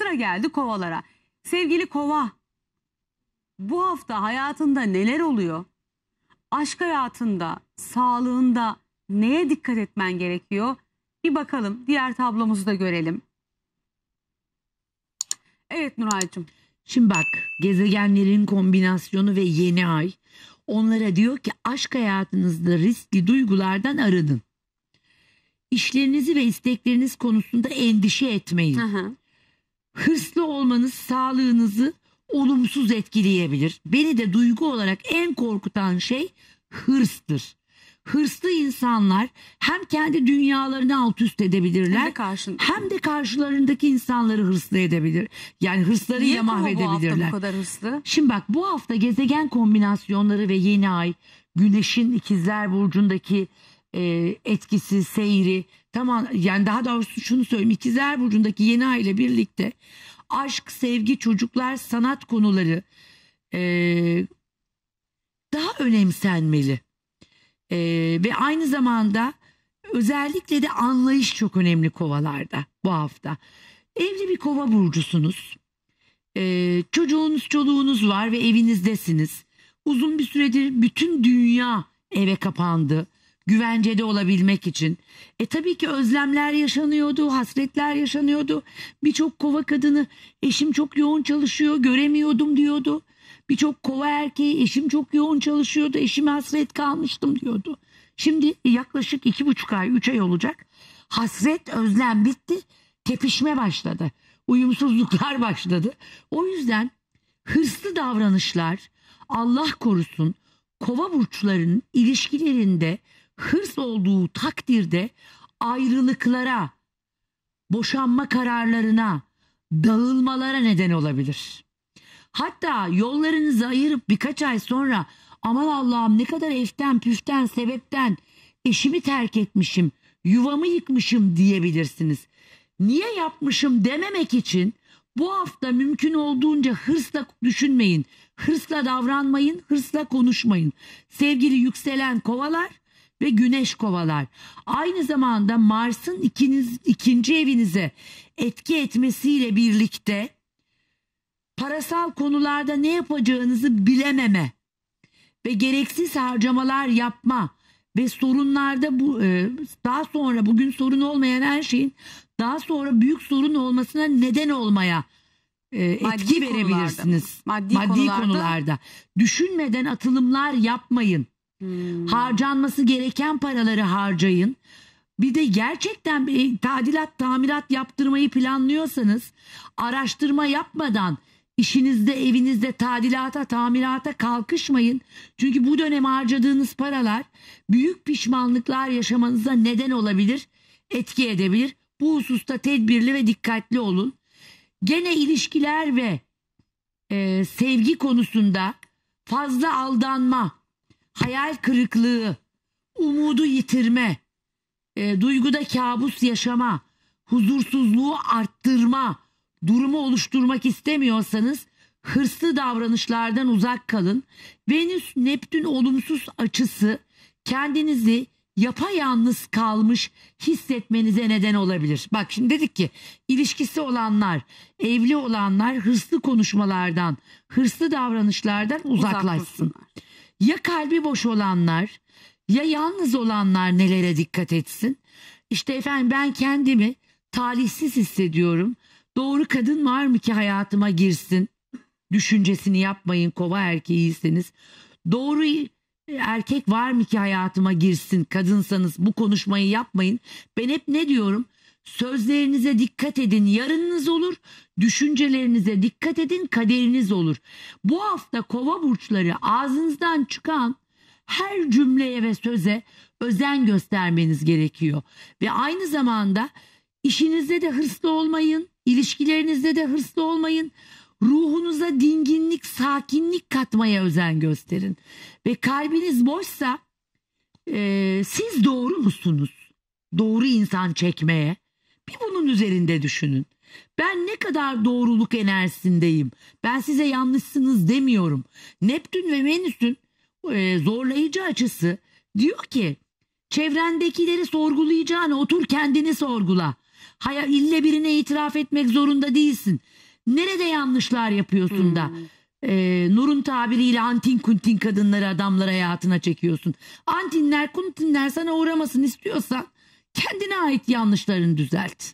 Sıra geldi kovalara. Sevgili kova bu hafta hayatında neler oluyor? Aşk hayatında, sağlığında neye dikkat etmen gerekiyor? Bir bakalım diğer tablomuzu da görelim. Evet Nuray'cığım. Şimdi bak gezegenlerin kombinasyonu ve yeni ay onlara diyor ki aşk hayatınızda riskli duygulardan arının. İşlerinizi ve istekleriniz konusunda endişe etmeyin. Hı hı hırslı olmanız sağlığınızı olumsuz etkileyebilir. Beni de duygu olarak en korkutan şey hırstır. Hırslı insanlar hem kendi dünyalarını alt üst edebilirler hem de, hem de karşılarındaki insanları hırslı edebilir. Yani hırslarıyla mahvedebilirler. Niye bu kadar hırslı? Şimdi bak bu hafta gezegen kombinasyonları ve yeni ay güneşin ikizler burcundaki e, etkisi, seyri tamam yani daha doğrusu şunu söyleyeyim İkizler Burcu'ndaki yeni ay ile birlikte aşk, sevgi, çocuklar, sanat konuları e, daha önemsenmeli. E, ve aynı zamanda özellikle de anlayış çok önemli kovalarda bu hafta. Evli bir kova burcusunuz. E, çocuğunuz, çoluğunuz var ve evinizdesiniz. Uzun bir süredir bütün dünya eve kapandı güvencede olabilmek için. E tabii ki özlemler yaşanıyordu, hasretler yaşanıyordu. Birçok kova kadını eşim çok yoğun çalışıyor, göremiyordum diyordu. Birçok kova erkeği eşim çok yoğun çalışıyordu, eşime hasret kalmıştım diyordu. Şimdi e, yaklaşık iki buçuk ay, üç ay olacak. Hasret, özlem bitti. Tepişme başladı. Uyumsuzluklar başladı. O yüzden hırslı davranışlar Allah korusun kova burçlarının ilişkilerinde hırs olduğu takdirde ayrılıklara, boşanma kararlarına, dağılmalara neden olabilir. Hatta yollarınızı ayırıp birkaç ay sonra aman Allah'ım ne kadar eften püften sebepten eşimi terk etmişim, yuvamı yıkmışım diyebilirsiniz. Niye yapmışım dememek için bu hafta mümkün olduğunca hırsla düşünmeyin, hırsla davranmayın, hırsla konuşmayın. Sevgili yükselen kovalar ve güneş kovalar. Aynı zamanda Mars'ın ikiniz, ikinci evinize etki etmesiyle birlikte parasal konularda ne yapacağınızı bilememe ve gereksiz harcamalar yapma ve sorunlarda bu e, daha sonra bugün sorun olmayan her şeyin daha sonra büyük sorun olmasına neden olmaya e, etki maddi verebilirsiniz. Konularda, maddi, maddi konularda. konularda düşünmeden atılımlar yapmayın. Hmm. Harcanması gereken paraları harcayın. Bir de gerçekten bir tadilat, tamirat yaptırmayı planlıyorsanız araştırma yapmadan işinizde, evinizde tadilata, tamirata kalkışmayın. Çünkü bu dönem harcadığınız paralar büyük pişmanlıklar yaşamanıza neden olabilir, etki edebilir. Bu hususta tedbirli ve dikkatli olun. Gene ilişkiler ve e, sevgi konusunda fazla aldanma, hayal kırıklığı, umudu yitirme, e, duyguda kabus yaşama, huzursuzluğu arttırma durumu oluşturmak istemiyorsanız hırslı davranışlardan uzak kalın. Venüs Neptün olumsuz açısı kendinizi yapayalnız kalmış hissetmenize neden olabilir. Bak şimdi dedik ki ilişkisi olanlar, evli olanlar hırslı konuşmalardan, hırslı davranışlardan uzaklaşsın. Ya kalbi boş olanlar ya yalnız olanlar nelere dikkat etsin? İşte efendim ben kendimi talihsiz hissediyorum. Doğru kadın var mı ki hayatıma girsin? Düşüncesini yapmayın kova erkeğiyseniz. Doğru erkek var mı ki hayatıma girsin kadınsanız bu konuşmayı yapmayın. Ben hep ne diyorum? Sözlerinize dikkat edin yarınınız olur, düşüncelerinize dikkat edin kaderiniz olur. Bu hafta kova burçları ağzınızdan çıkan her cümleye ve söze özen göstermeniz gerekiyor. Ve aynı zamanda işinizde de hırslı olmayın, ilişkilerinizde de hırslı olmayın. Ruhunuza dinginlik, sakinlik katmaya özen gösterin. Ve kalbiniz boşsa e, siz doğru musunuz? Doğru insan çekmeye üzerinde düşünün. Ben ne kadar doğruluk enerjisindeyim. Ben size yanlışsınız demiyorum. Neptün ve Venüs'ün e, zorlayıcı açısı diyor ki çevrendekileri sorgulayacağına otur kendini sorgula. Hayır ille birine itiraf etmek zorunda değilsin. Nerede yanlışlar yapıyorsun hmm. da e, Nur'un tabiriyle antin kuntin kadınları adamlara hayatına çekiyorsun. Antinler kuntinler sana uğramasın istiyorsan kendine ait yanlışlarını düzelt.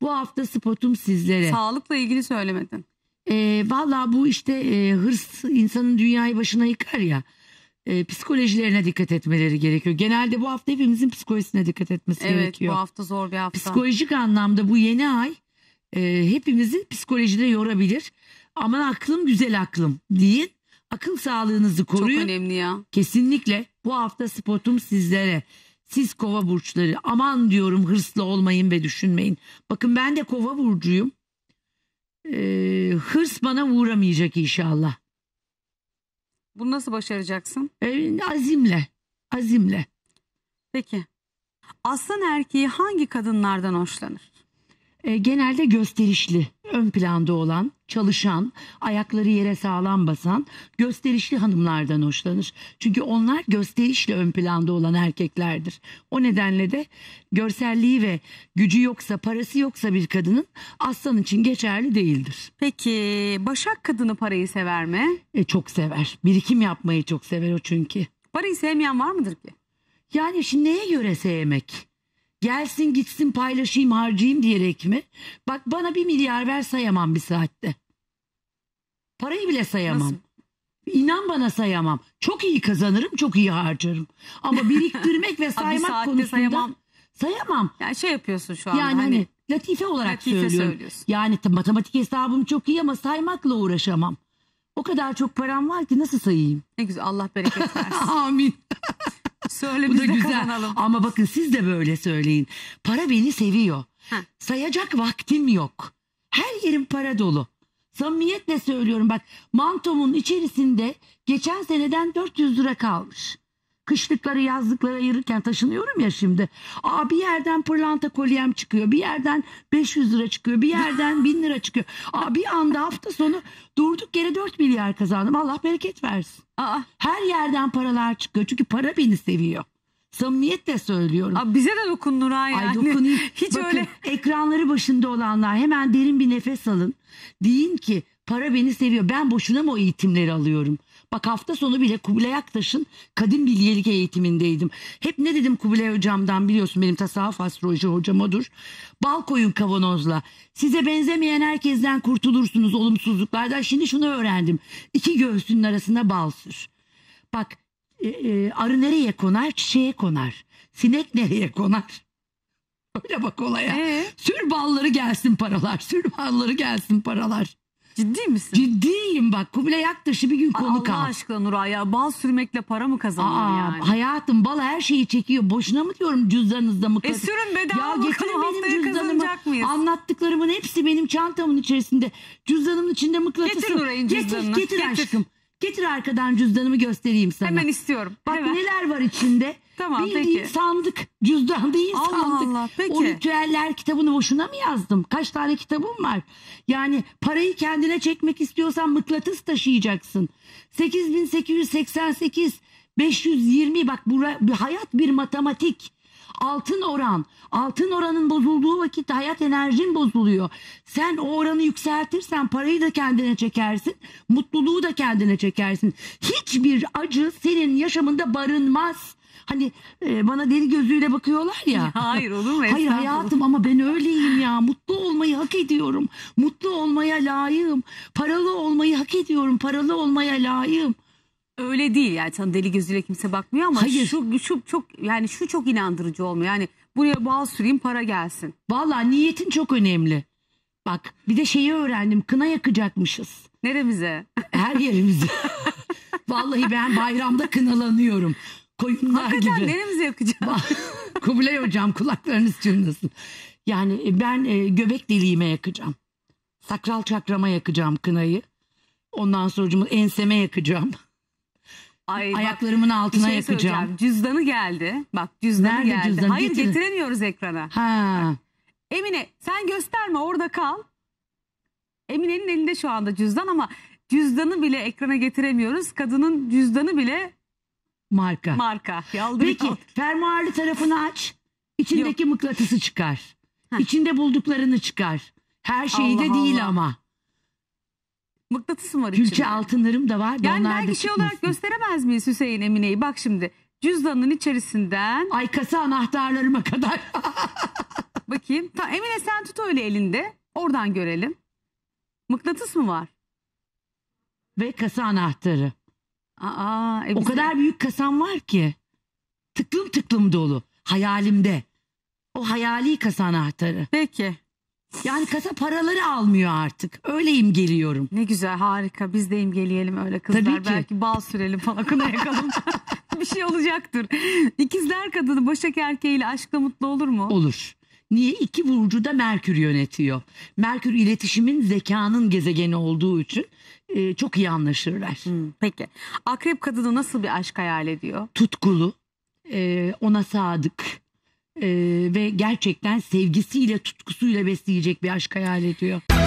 Bu hafta spotum sizlere. Sağlıkla ilgili söylemedin. E, ee, Valla bu işte e, hırs insanın dünyayı başına yıkar ya. E, psikolojilerine dikkat etmeleri gerekiyor. Genelde bu hafta hepimizin psikolojisine dikkat etmesi evet, gerekiyor. Evet bu hafta zor bir hafta. Psikolojik anlamda bu yeni ay e, hepimizi psikolojide yorabilir. Aman aklım güzel aklım deyin. Akıl sağlığınızı koruyun. Çok önemli ya. Kesinlikle bu hafta spotum sizlere. Siz kova burçları aman diyorum hırslı olmayın ve düşünmeyin. Bakın ben de kova burcuyum. Ee, hırs bana uğramayacak inşallah. Bunu nasıl başaracaksın? Ee, azimle. Azimle. Peki. Aslan erkeği hangi kadınlardan hoşlanır? E, genelde gösterişli, ön planda olan, çalışan, ayakları yere sağlam basan, gösterişli hanımlardan hoşlanır. Çünkü onlar gösterişli ön planda olan erkeklerdir. O nedenle de görselliği ve gücü yoksa, parası yoksa bir kadının aslan için geçerli değildir. Peki Başak kadını parayı sever mi? E, çok sever. Birikim yapmayı çok sever o çünkü. Parayı sevmeyen var mıdır ki? Yani şimdi neye göre sevmek? gelsin gitsin paylaşayım harcayayım diyerek mi? Bak bana bir milyar ver sayamam bir saatte. Parayı bile sayamam. Nasıl? İnan bana sayamam. Çok iyi kazanırım, çok iyi harcarım. Ama biriktirmek ve saymak Abi konusunda sayamam. Sayamam. Yani şey yapıyorsun şu an. Yani hani, hani latife olarak latife söylüyorum. Söylüyorsun. Yani matematik hesabım çok iyi ama saymakla uğraşamam. O kadar çok param var ki nasıl sayayım? Ne güzel Allah bereket versin. Amin. Söyle Bu biz da de güzel. kazanalım. Ama bakın siz de böyle söyleyin. Para beni seviyor. Heh. Sayacak vaktim yok. Her yerim para dolu. Samimiyetle söylüyorum bak mantomun içerisinde geçen seneden 400 lira kalmış kışlıkları yazlıkları ayırırken taşınıyorum ya şimdi. Aa bir yerden pırlanta kolyem çıkıyor. Bir yerden 500 lira çıkıyor. Bir yerden 1000 lira çıkıyor. Aa bir anda hafta sonu durduk yere 4 milyar kazandım. Allah bereket versin. Aa. Her yerden paralar çıkıyor. Çünkü para beni seviyor. Samimiyetle söylüyorum. Abi bize de dokun Nuray yani. Ay dokunayım. Hiç Bakın, öyle. ekranları başında olanlar hemen derin bir nefes alın. Deyin ki para beni seviyor. Ben boşuna mı o eğitimleri alıyorum? Bak hafta sonu bile Kubilay Aktaş'ın kadın bilgelik eğitimindeydim. Hep ne dedim Kubilay hocamdan biliyorsun benim tasavvuf astroloji hocam odur. Bal koyun kavanozla. Size benzemeyen herkesten kurtulursunuz olumsuzluklardan. Şimdi şunu öğrendim. İki göğsünün arasında bal sür. Bak e, e, arı nereye konar? Çiçeğe konar. Sinek nereye konar? Öyle bak olaya. Ee? Sür balları gelsin paralar. Sür balları gelsin paralar. Ciddi misin? Ciddiyim bak Kubilay Aktaş'ı bir gün konu konuk Allah aşkına Nuray ya bal sürmekle para mı kazanılır Aa, yani? Hayatım bal her şeyi çekiyor. Boşuna mı diyorum cüzdanınızda mı? E kalır? sürün bedava ya bakalım haftaya kazanacak mıyız? Anlattıklarımın hepsi benim çantamın içerisinde. Cüzdanımın içinde mıknatısı. Getir Nuray'ın cüzdanını. Getir, getir, getir aşkım. Getir arkadan cüzdanımı göstereyim sana. Hemen istiyorum. Bak Hemen. neler var içinde. Tamam Bildiğin peki. sandık. Cüzdan değil Allah sandık. Allah peki. O ritüeller kitabını boşuna mı yazdım? Kaç tane kitabım var? Yani parayı kendine çekmek istiyorsan mıknatıs taşıyacaksın. 8888 520 bak bu hayat bir matematik altın oran. Altın oranın bozulduğu vakit hayat enerjin bozuluyor. Sen o oranı yükseltirsen parayı da kendine çekersin. Mutluluğu da kendine çekersin. Hiçbir acı senin yaşamında barınmaz. Hani e, bana deli gözüyle bakıyorlar ya. Hayır olur mu? Hayır hayatım ama ben öyleyim ya. Mutlu olmayı hak ediyorum. Mutlu olmaya layığım. Paralı olmayı hak ediyorum. Paralı olmaya layığım. Öyle değil yani sana deli gözüyle kimse bakmıyor ama Hayır. şu şu çok yani şu çok inandırıcı olmuyor. Yani buraya bal süreyim para gelsin. Vallahi niyetin çok önemli. Bak bir de şeyi öğrendim kına yakacakmışız. Neremize? Her yerimize. Vallahi ben bayramda kınalanıyorum koyunlar Hakikaten gibi. neremizi yakacağım? Kubilay hocam kulaklarınız çınlasın. Yani e, ben e, göbek deliğime yakacağım. Sakral çakrama yakacağım kınayı. Ondan sonra enseme yakacağım. Ay, Ayaklarımın bak, altına şey yakacağım. Cüzdanı geldi. Bak cüzdanı Nerede geldi. Cüzdanı? Hayır Getir. getiremiyoruz ekrana. Ha. Bak. Emine sen gösterme orada kal. Emine'nin elinde şu anda cüzdan ama cüzdanı bile ekrana getiremiyoruz. Kadının cüzdanı bile Marka. Marka. Yaldır Peki yaldır. fermuarlı tarafını aç. İçindeki Yok. mıknatısı çıkar. Heh. İçinde bulduklarını çıkar. Her şeyi Allah de değil Allah. ama. Mıknatısım var Külçe içinde. Külçe altınlarım da var. Yani Onlar belki şey olarak gösteremez miyiz Hüseyin Emine'yi? Bak şimdi cüzdanın içerisinden. Ay kasa anahtarlarıma kadar. Bakayım. Ta, Emine sen tut öyle elinde. Oradan görelim. Mıknatıs mı var? Ve kasa anahtarı. Aa, e o kadar büyük kasam var ki. Tıklım tıklım dolu. Hayalimde. O hayali kasa anahtarı. Peki. Yani kasa paraları almıyor artık. Öyleyim geliyorum. Ne güzel harika. Biz de imgeleyelim öyle kızlar. Tabii ki. Belki bal sürelim falan kına yakalım. bir şey olacaktır. İkizler kadını boşak erkeğiyle aşkla mutlu olur mu? Olur. Niye? İki burcu da Merkür yönetiyor. Merkür iletişimin zekanın gezegeni olduğu için e, çok iyi anlaşırlar. Hmm, peki. Akrep kadını nasıl bir aşk hayal ediyor? Tutkulu, e, ona sadık e, ve gerçekten sevgisiyle tutkusuyla besleyecek bir aşk hayal ediyor.